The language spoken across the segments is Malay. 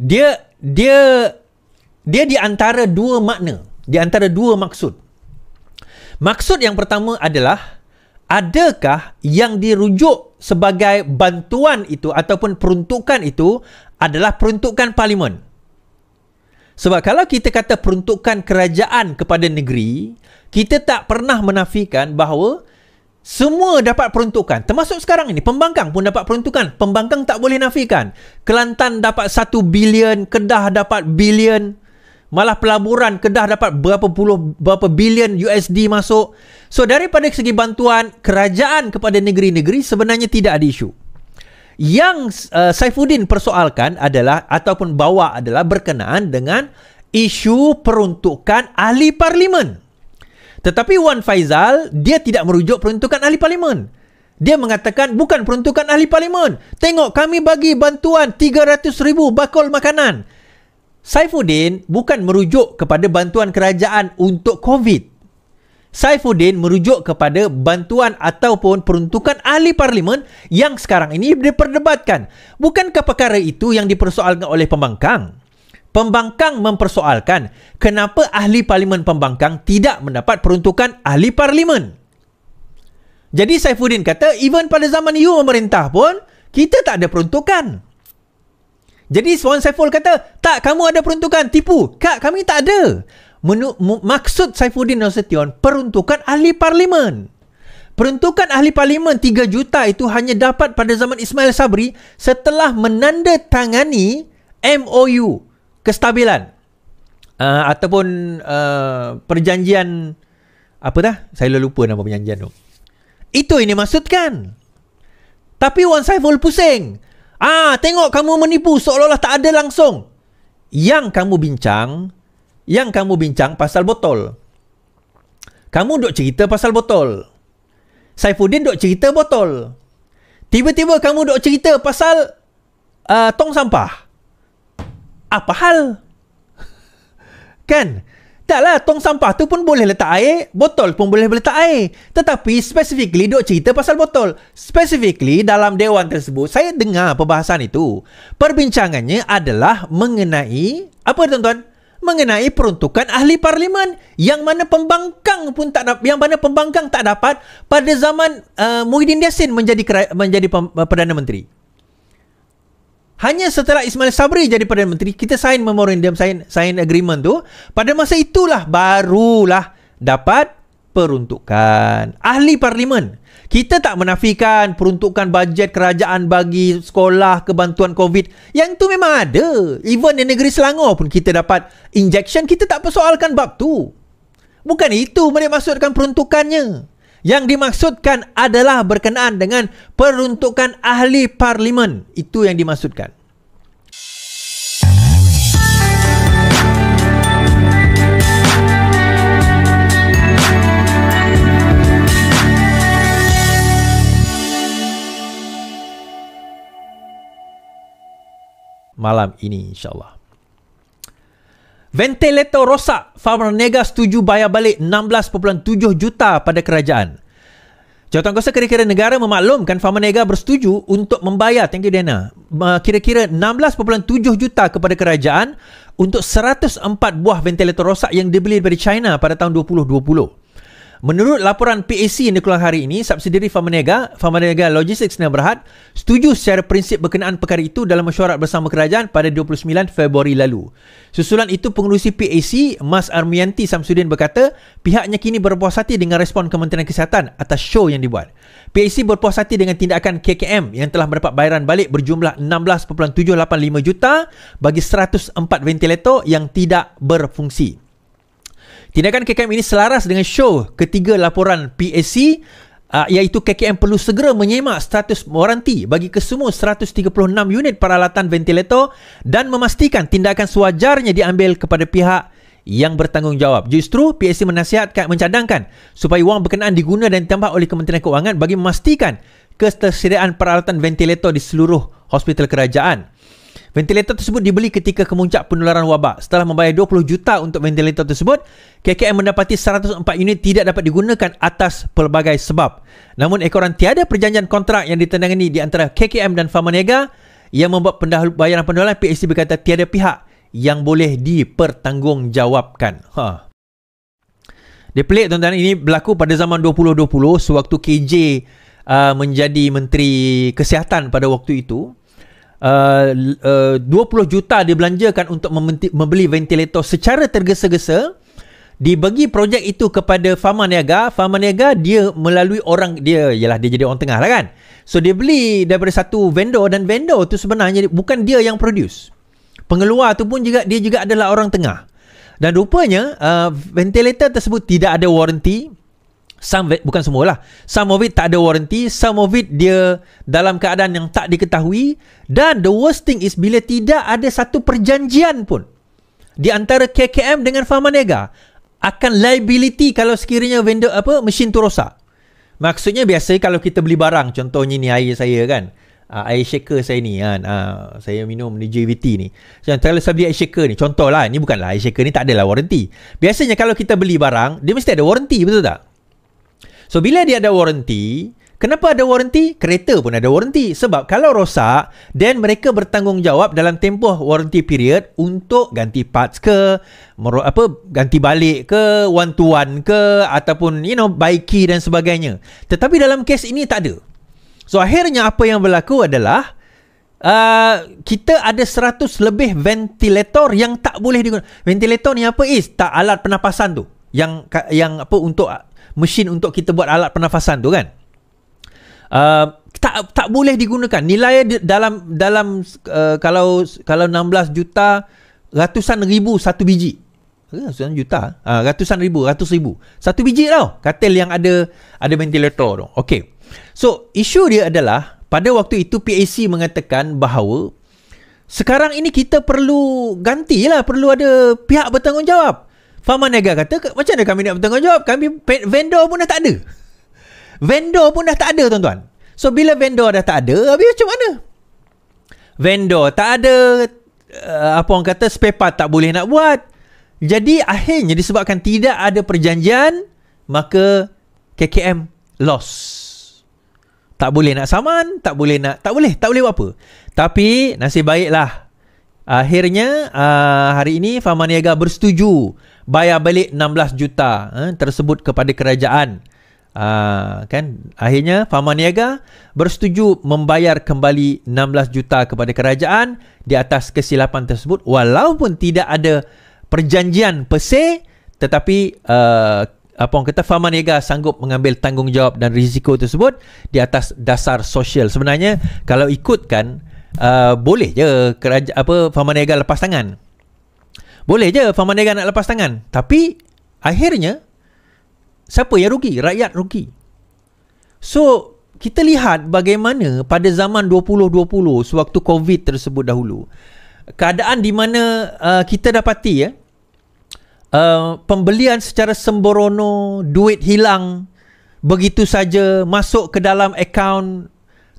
dia dia dia di antara dua makna, di antara dua maksud. Maksud yang pertama adalah adakah yang dirujuk sebagai bantuan itu ataupun peruntukan itu adalah peruntukan parlimen. Sebab kalau kita kata peruntukan kerajaan kepada negeri, kita tak pernah menafikan bahawa semua dapat peruntukan. Termasuk sekarang ini, pembangkang pun dapat peruntukan. Pembangkang tak boleh nafikan. Kelantan dapat 1 bilion, Kedah dapat bilion. Malah pelaburan Kedah dapat berapa puluh, berapa bilion USD masuk. So, daripada segi bantuan, kerajaan kepada negeri-negeri sebenarnya tidak ada isu. Yang uh, Saifuddin persoalkan adalah ataupun bawa adalah berkenaan dengan isu peruntukan ahli parlimen. Tetapi Wan Faizal, dia tidak merujuk peruntukan ahli parlimen. Dia mengatakan bukan peruntukan ahli parlimen. Tengok kami bagi bantuan 300 ribu bakul makanan. Saifuddin bukan merujuk kepada bantuan kerajaan untuk COVID. Saifuddin merujuk kepada bantuan ataupun peruntukan ahli parlimen yang sekarang ini diperdebatkan. Bukankah perkara itu yang dipersoalkan oleh pembangkang? pembangkang mempersoalkan kenapa ahli parlimen pembangkang tidak mendapat peruntukan ahli parlimen. Jadi Saifuddin kata, even pada zaman you memerintah pun, kita tak ada peruntukan. Jadi Wan Saiful kata, tak kamu ada peruntukan, tipu. Kak, kami tak ada. Menu- maksud Saifuddin Nasution, peruntukan ahli parlimen. Peruntukan ahli parlimen 3 juta itu hanya dapat pada zaman Ismail Sabri setelah menandatangani MOU, kestabilan uh, ataupun uh, perjanjian apa dah saya lupa nama perjanjian tu itu ini maksudkan tapi one Wan full pusing ah tengok kamu menipu seolah-olah tak ada langsung yang kamu bincang yang kamu bincang pasal botol kamu duk cerita pasal botol Saifuddin duk cerita botol tiba-tiba kamu duk cerita pasal uh, tong sampah apa hal? Kan? Taklah, tong sampah tu pun boleh letak air, botol pun boleh letak air. Tetapi, specifically, duk cerita pasal botol. Specifically, dalam dewan tersebut, saya dengar perbahasan itu. Perbincangannya adalah mengenai, apa tuan-tuan? mengenai peruntukan ahli parlimen yang mana pembangkang pun tak dapat yang mana pembangkang tak dapat pada zaman uh, Muhyiddin Yassin menjadi menjadi perdana menteri. Hanya setelah Ismail Sabri jadi Perdana Menteri, kita sign memorandum, sign, sign agreement tu. Pada masa itulah, barulah dapat peruntukan. Ahli Parlimen. Kita tak menafikan peruntukan bajet kerajaan bagi sekolah kebantuan COVID. Yang tu memang ada. Even di negeri Selangor pun kita dapat injection, kita tak persoalkan bab tu. Bukan itu menik maksudkan peruntukannya. Yang dimaksudkan adalah berkenaan dengan peruntukan ahli parlimen. Itu yang dimaksudkan. malam ini insyaallah Ventilator rosak. Farmer Nega setuju bayar balik 16.7 juta pada kerajaan. Jawatankuasa kira-kira negara memaklumkan Farmer Nega bersetuju untuk membayar, thank you Dana, kira-kira 16.7 juta kepada kerajaan untuk 104 buah ventilator rosak yang dibeli dari China pada tahun 2020. Menurut laporan PAC yang dikeluarkan hari ini, subsidiari Famaniaga, Famaniaga Logistics Negeri Berhad, setuju secara prinsip berkenaan perkara itu dalam mesyuarat bersama kerajaan pada 29 Februari lalu. Susulan itu pengurusi PAC, Mas Armianti Samsudin berkata, pihaknya kini berpuas hati dengan respon Kementerian Kesihatan atas show yang dibuat. PAC berpuas hati dengan tindakan KKM yang telah mendapat bayaran balik berjumlah 16.785 juta bagi 104 ventilator yang tidak berfungsi. Tindakan KKM ini selaras dengan show ketiga laporan PAC uh, iaitu KKM perlu segera menyemak status waranti bagi kesemua 136 unit peralatan ventilator dan memastikan tindakan sewajarnya diambil kepada pihak yang bertanggungjawab. Justru PSC menasihatkan mencadangkan supaya wang berkenaan diguna dan ditambah oleh Kementerian Keuangan bagi memastikan ketersediaan peralatan ventilator di seluruh hospital kerajaan. Ventilator tersebut dibeli ketika kemuncak penularan wabak. Setelah membayar 20 juta untuk ventilator tersebut, KKM mendapati 104 unit tidak dapat digunakan atas pelbagai sebab. Namun ekoran tiada perjanjian kontrak yang ditandangani di antara KKM dan Famanega yang membuat pendahulu bayaran penularan PHC berkata tiada pihak yang boleh dipertanggungjawabkan. Ha. Dia pelik tuan-tuan ini berlaku pada zaman 2020 sewaktu KJ uh, menjadi Menteri Kesihatan pada waktu itu uh, uh, 20 juta dibelanjakan untuk membeli ventilator secara tergesa-gesa dibagi projek itu kepada Farma Niaga Farma Niaga dia melalui orang dia ialah dia jadi orang tengah lah kan so dia beli daripada satu vendor dan vendor tu sebenarnya bukan dia yang produce pengeluar tu pun juga dia juga adalah orang tengah dan rupanya uh, ventilator tersebut tidak ada warranty some bukan semualah some of it tak ada warranty some of it dia dalam keadaan yang tak diketahui dan the worst thing is bila tidak ada satu perjanjian pun di antara KKM dengan Farmanega akan liability kalau sekiranya vendor apa mesin tu rosak maksudnya biasa kalau kita beli barang contohnya ni air saya kan uh, air shaker saya ni kan uh, saya minum ni JVT ni contoh kalau saya beli air shaker ni contohlah ni bukanlah air shaker ni tak adalah warranty biasanya kalau kita beli barang dia mesti ada warranty betul tak So bila dia ada warranty, kenapa ada warranty? Kereta pun ada warranty. Sebab kalau rosak, then mereka bertanggungjawab dalam tempoh warranty period untuk ganti parts ke, apa ganti balik ke, one to one ke ataupun you know buy key dan sebagainya. Tetapi dalam kes ini tak ada. So akhirnya apa yang berlaku adalah Uh, kita ada 100 lebih ventilator yang tak boleh digunakan. Ventilator ni apa is? Tak alat pernafasan tu. Yang yang apa untuk mesin untuk kita buat alat pernafasan tu kan uh, tak tak boleh digunakan nilai dalam dalam uh, kalau kalau 16 juta ratusan ribu satu biji ratusan juta uh, ratusan ribu ratus ribu satu biji tau katil yang ada ada ventilator tu okey so isu dia adalah pada waktu itu PAC mengatakan bahawa sekarang ini kita perlu gantilah perlu ada pihak bertanggungjawab Farmer Niaga kata macam mana kami nak bertanggungjawab kami vendor pun dah tak ada vendor pun dah tak ada tuan-tuan so bila vendor dah tak ada habis macam mana vendor tak ada uh, apa orang kata spare part tak boleh nak buat jadi akhirnya disebabkan tidak ada perjanjian maka KKM loss tak boleh nak saman tak boleh nak tak boleh tak boleh buat apa tapi nasib baiklah akhirnya uh, hari ini Farmer Niaga bersetuju bayar balik 16 juta eh, tersebut kepada kerajaan. Aa, ah, kan akhirnya Fama Niaga bersetuju membayar kembali 16 juta kepada kerajaan di atas kesilapan tersebut walaupun tidak ada perjanjian per se tetapi uh, apa orang kata Fama Niaga sanggup mengambil tanggungjawab dan risiko tersebut di atas dasar sosial sebenarnya kalau ikutkan uh, boleh je keraja apa Fama Niaga lepas tangan boleh je Fahmi Negara nak lepas tangan. Tapi akhirnya siapa yang rugi? Rakyat rugi. So kita lihat bagaimana pada zaman 2020 sewaktu COVID tersebut dahulu. Keadaan di mana uh, kita dapati ya. Uh, pembelian secara semborono, duit hilang begitu saja masuk ke dalam akaun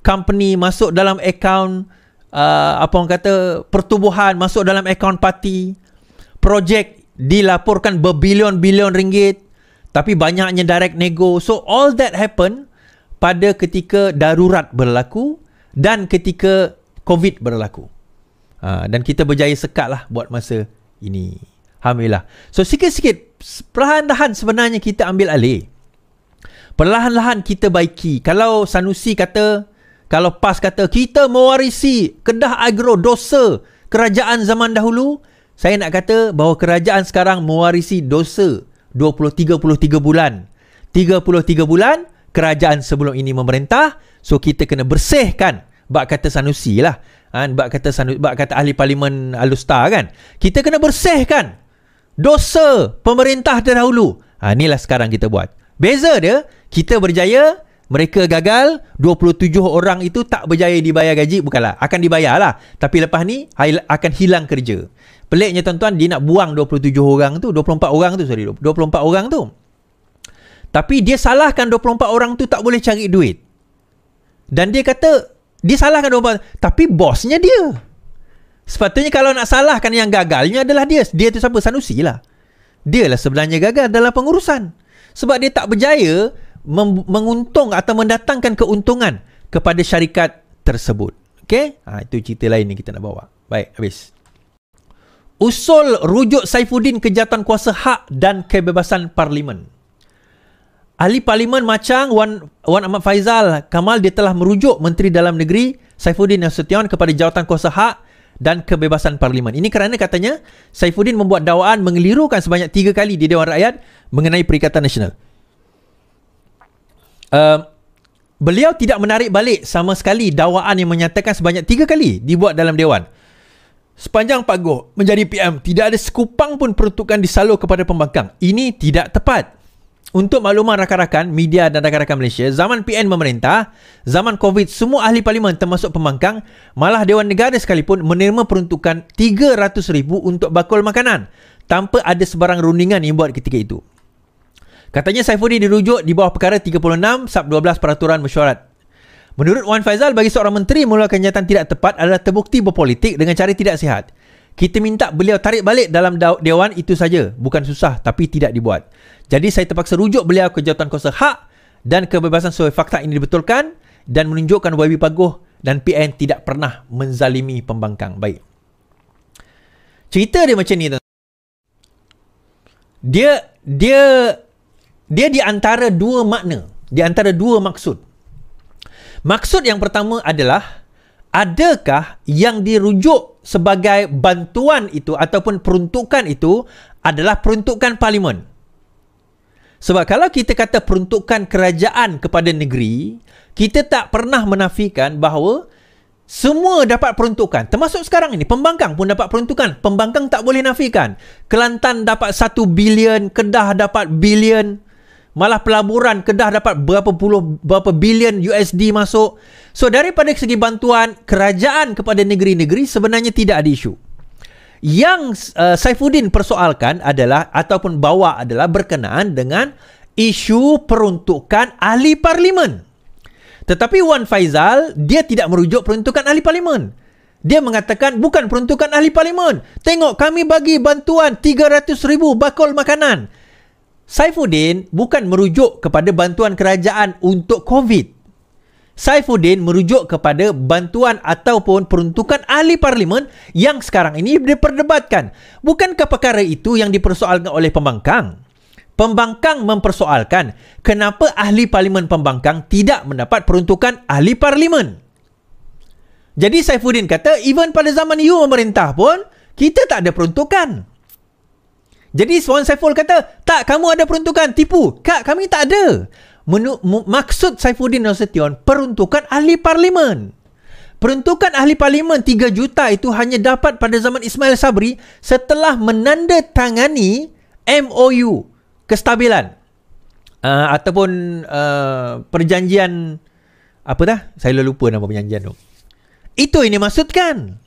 company, masuk dalam akaun Uh, apa orang kata pertubuhan masuk dalam akaun parti projek dilaporkan berbilion-bilion ringgit tapi banyaknya direct nego. So all that happen pada ketika darurat berlaku dan ketika COVID berlaku. Uh, dan kita berjaya sekat lah buat masa ini. Alhamdulillah. So sikit-sikit perlahan-lahan sebenarnya kita ambil alih. Perlahan-lahan kita baiki. Kalau Sanusi kata, kalau PAS kata kita mewarisi Kedah Agro dosa kerajaan zaman dahulu, saya nak kata bahawa kerajaan sekarang mewarisi dosa 20-33 bulan. 33 bulan, kerajaan sebelum ini memerintah. So, kita kena bersihkan bak kata sanusi lah. Kan? Bak kata, sanu, bak kata ahli parlimen alustar kan. Kita kena bersihkan dosa pemerintah terdahulu. Ha, inilah sekarang kita buat. Beza dia, kita berjaya, mereka gagal, 27 orang itu tak berjaya dibayar gaji, bukanlah, akan dibayar lah. Tapi lepas ni, akan hilang kerja. Peliknya tuan-tuan dia nak buang 27 orang tu, 24 orang tu sorry, 24 orang tu. Tapi dia salahkan 24 orang tu tak boleh cari duit. Dan dia kata dia salahkan 24, tapi bosnya dia. Sepatutnya kalau nak salahkan yang gagalnya adalah dia. Dia tu siapa? Sanusi lah. Dia lah sebenarnya gagal dalam pengurusan. Sebab dia tak berjaya menguntung atau mendatangkan keuntungan kepada syarikat tersebut. Okay? Ha, itu cerita lain yang kita nak bawa. Baik, habis. Usul rujuk Saifuddin ke kuasa hak dan kebebasan parlimen. Ahli parlimen macam Wan, Wan Ahmad Faizal Kamal dia telah merujuk Menteri Dalam Negeri Saifuddin Nasution kepada jawatan kuasa hak dan kebebasan parlimen. Ini kerana katanya Saifuddin membuat dakwaan mengelirukan sebanyak tiga kali di Dewan Rakyat mengenai Perikatan Nasional. Uh, beliau tidak menarik balik sama sekali dakwaan yang menyatakan sebanyak tiga kali dibuat dalam Dewan. Sepanjang Pak Goh menjadi PM, tidak ada sekupang pun peruntukan disalur kepada pembangkang. Ini tidak tepat. Untuk makluman rakan-rakan, media dan rakan-rakan Malaysia, zaman PN memerintah, zaman COVID, semua ahli parlimen termasuk pembangkang, malah Dewan Negara sekalipun menerima peruntukan RM300,000 untuk bakul makanan tanpa ada sebarang rundingan yang buat ketika itu. Katanya Saifuddin dirujuk di bawah perkara 36 sub 12 peraturan mesyuarat Menurut Wan Faizal, bagi seorang menteri mengeluarkan jawatan tidak tepat adalah terbukti berpolitik dengan cara tidak sihat. Kita minta beliau tarik balik dalam dewan itu saja. Bukan susah tapi tidak dibuat. Jadi saya terpaksa rujuk beliau ke jawatan kuasa hak dan kebebasan sesuai fakta ini dibetulkan dan menunjukkan YB Paguh dan PN tidak pernah menzalimi pembangkang. Baik. Cerita dia macam ni. Dia dia dia di antara dua makna. Di antara dua maksud. Maksud yang pertama adalah adakah yang dirujuk sebagai bantuan itu ataupun peruntukan itu adalah peruntukan parlimen? Sebab kalau kita kata peruntukan kerajaan kepada negeri, kita tak pernah menafikan bahawa semua dapat peruntukan. Termasuk sekarang ini, pembangkang pun dapat peruntukan. Pembangkang tak boleh nafikan. Kelantan dapat 1 bilion, Kedah dapat bilion, Malah pelaburan Kedah dapat berapa puluh berapa bilion USD masuk. So daripada segi bantuan kerajaan kepada negeri-negeri sebenarnya tidak ada isu. Yang uh, Saifuddin persoalkan adalah ataupun bawa adalah berkenaan dengan isu peruntukan ahli parlimen. Tetapi Wan Faizal dia tidak merujuk peruntukan ahli parlimen. Dia mengatakan bukan peruntukan ahli parlimen. Tengok kami bagi bantuan 300 ribu bakul makanan. Saifuddin bukan merujuk kepada bantuan kerajaan untuk COVID. Saifuddin merujuk kepada bantuan ataupun peruntukan ahli parlimen yang sekarang ini diperdebatkan. Bukankah perkara itu yang dipersoalkan oleh pembangkang? Pembangkang mempersoalkan kenapa ahli parlimen pembangkang tidak mendapat peruntukan ahli parlimen. Jadi Saifuddin kata even pada zaman you memerintah pun kita tak ada peruntukan. Jadi Wan Saiful kata, tak kamu ada peruntukan, tipu. Kak, kami tak ada. Menu, mu, maksud Saifuddin Nasution, peruntukan ahli parlimen. Peruntukan ahli parlimen 3 juta itu hanya dapat pada zaman Ismail Sabri setelah menandatangani MOU kestabilan. Uh, ataupun uh, perjanjian apa dah? Saya lupa nama perjanjian tu. Itu ini maksudkan.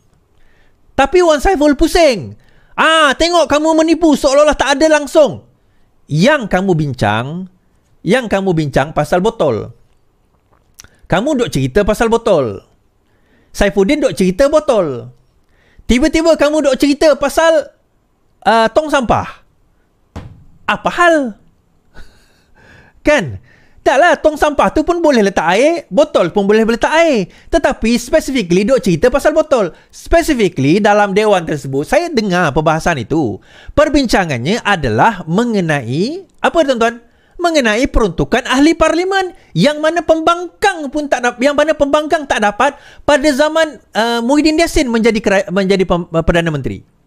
Tapi Wan Saiful pusing. Ah, tengok kamu menipu seolah-olah tak ada langsung. Yang kamu bincang, yang kamu bincang pasal botol. Kamu duk cerita pasal botol. Saifuddin duk cerita botol. Tiba-tiba kamu duk cerita pasal uh, tong sampah. Apa hal? kan? Taklah tong sampah tu pun boleh letak air, botol pun boleh letak air. Tetapi specifically dok cerita pasal botol. Specifically dalam dewan tersebut saya dengar perbahasan itu. Perbincangannya adalah mengenai apa tuan-tuan? Mengenai peruntukan ahli parlimen yang mana pembangkang pun tak dapat yang mana pembangkang tak dapat pada zaman uh, Muhyiddin Yassin menjadi menjadi pem, uh, perdana menteri.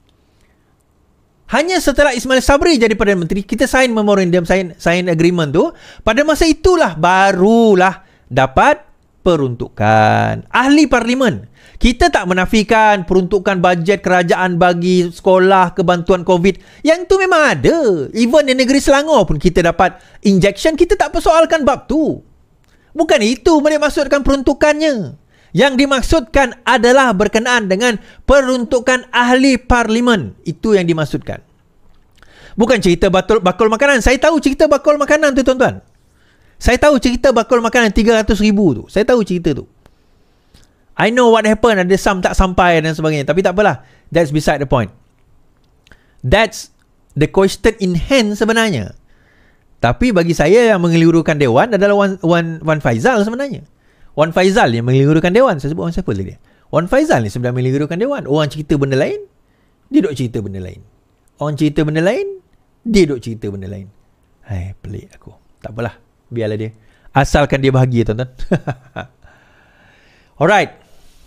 Hanya setelah Ismail Sabri jadi Perdana Menteri, kita sign memorandum, sign, sign agreement tu. Pada masa itulah, barulah dapat peruntukan. Ahli Parlimen. Kita tak menafikan peruntukan bajet kerajaan bagi sekolah kebantuan COVID. Yang tu memang ada. Even di negeri Selangor pun kita dapat injection, kita tak persoalkan bab tu. Bukan itu mereka maksudkan peruntukannya. Yang dimaksudkan adalah berkenaan dengan peruntukan ahli parlimen. Itu yang dimaksudkan. Bukan cerita batul, bakul makanan. Saya tahu cerita bakul makanan tu tuan-tuan. Saya tahu cerita bakul makanan 300 ribu tu. Saya tahu cerita tu. I know what happened. Ada some tak sampai dan sebagainya. Tapi tak apalah. That's beside the point. That's the question in hand sebenarnya. Tapi bagi saya yang mengelirukan Dewan adalah Wan, Wan, Wan Faizal sebenarnya. Wan Faizal yang menggerakkan dewan. Saya sebut orang siapa tadi? Wan Faizal ni sebenarnya menggerakkan dewan. Orang cerita benda lain, dia duk cerita benda lain. Orang cerita benda lain, dia duk cerita benda lain. Hai, pelik aku. Tak apalah, biarlah dia. Asalkan dia bahagia, tuan-tuan. Alright.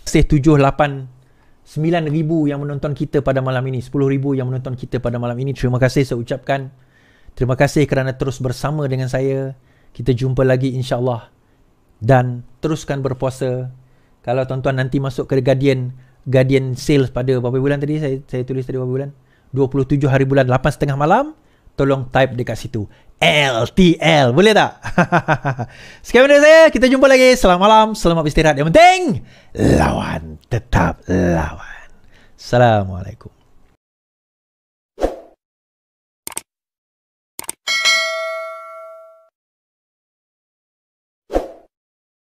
Seh 7, 8, 9 ribu yang menonton kita pada malam ini. 10 ribu yang menonton kita pada malam ini. Terima kasih saya ucapkan. Terima kasih kerana terus bersama dengan saya. Kita jumpa lagi insyaAllah dan teruskan berpuasa. Kalau tuan-tuan nanti masuk ke Guardian, Guardian sales pada berapa bulan tadi? Saya saya tulis tadi berapa bulan? 27 hari bulan 8 setengah malam. Tolong type dekat situ. LTL. Boleh tak? Sekian dari saya. Kita jumpa lagi. Selamat malam. Selamat istirahat. Yang penting, lawan. Tetap lawan. Assalamualaikum.